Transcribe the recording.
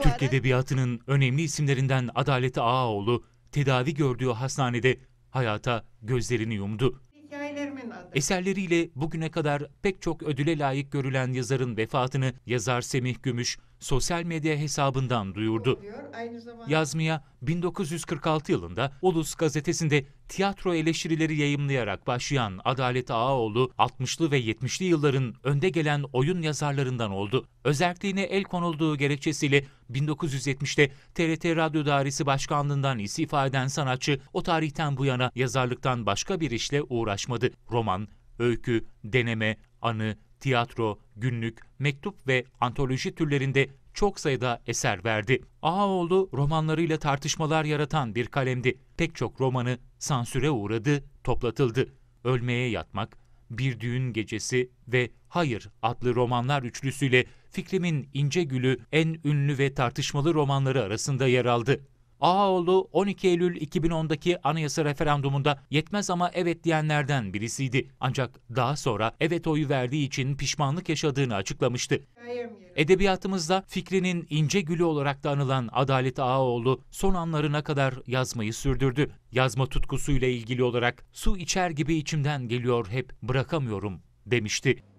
Türk Edebiyatı'nın önemli isimlerinden Adalet Ağaoğlu tedavi gördüğü hastanede hayata gözlerini yumdu. Eserleriyle bugüne kadar pek çok ödüle layık görülen yazarın vefatını yazar Semih Gümüş sosyal medya hesabından duyurdu. Yazmaya 1946 yılında Ulus gazetesinde tiyatro eleştirileri yayımlayarak başlayan Adalet Ağaoğlu 60'lı ve 70'li yılların önde gelen oyun yazarlarından oldu. Özelliğine el konulduğu gerekçesiyle 1970'te TRT Radyo Dairesi Başkanlığından istifa eden sanatçı o tarihten bu yana yazarlıktan başka bir işle uğraşmadı. Roman, öykü, deneme, anı, tiyatro, günlük, mektup ve antoloji türlerinde çok sayıda eser verdi. Ağaoğlu romanlarıyla tartışmalar yaratan bir kalemdi. Pek çok romanı sansüre uğradı, toplatıldı. Ölmeye Yatmak, Bir Düğün Gecesi ve Hayır adlı romanlar üçlüsüyle Fikrim'in İnce Gülü en ünlü ve tartışmalı romanları arasında yer aldı. Ağaoğlu 12 Eylül 2010'daki anayasa referandumunda yetmez ama evet diyenlerden birisiydi. Ancak daha sonra evet oyu verdiği için pişmanlık yaşadığını açıklamıştı. Edebiyatımızda fikrinin ince gülü olarak da anılan Adalet Ağaoğlu son anlarına kadar yazmayı sürdürdü. Yazma tutkusuyla ilgili olarak su içer gibi içimden geliyor hep bırakamıyorum demişti.